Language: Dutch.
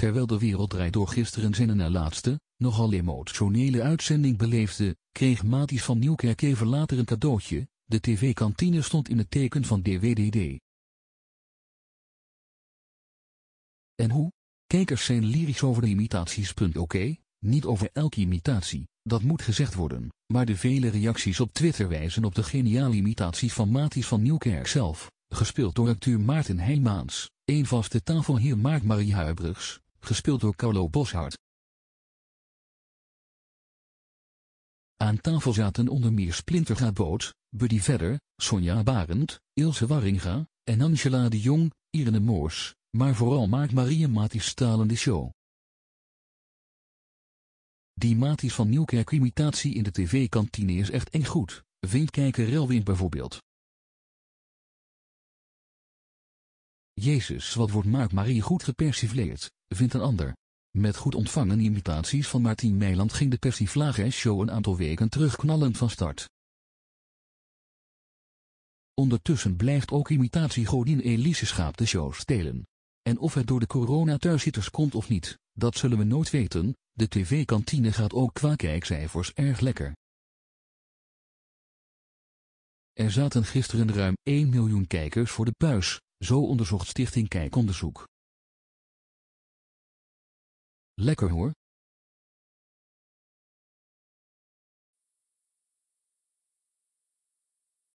Terwijl de wereld draait door gisteren zijn en laatste, nogal emotionele uitzending beleefde, kreeg Matis van Nieuwkerk even later een cadeautje, de tv-kantine stond in het teken van DWDD. En hoe? Kijkers zijn lyrisch over de imitaties. Oké, niet over elke imitatie, dat moet gezegd worden, maar de vele reacties op Twitter wijzen op de geniale imitatie van Matis van Nieuwkerk zelf, gespeeld door acteur Maarten Heijmaans, een vaste tafelheer Maart Marie Huibrugs, gespeeld door Carlo Boshart. Aan tafel zaten onder meer Splinterga Boot, Buddy Verder, Sonja Barend, Ilse Warringa en Angela de Jong, Irene Moors, maar vooral maakt Maria Matis Stalen de show. Die Matis van Nieuwkerk imitatie in de tv-kantine is echt eng goed, vindt kijker Relwin bijvoorbeeld. Jezus wat wordt Mark Marie goed gepersifleerd, vindt een ander. Met goed ontvangen imitaties van Martin Meiland ging de persiflage-show een aantal weken knallend van start. Ondertussen blijft ook imitatie Godin Elise Schaap de show stelen. En of het door de corona-thuiszitters komt of niet, dat zullen we nooit weten, de tv-kantine gaat ook qua kijkcijfers erg lekker. Er zaten gisteren ruim 1 miljoen kijkers voor de buis, zo onderzocht Stichting Kijkonderzoek. Lekker hoor.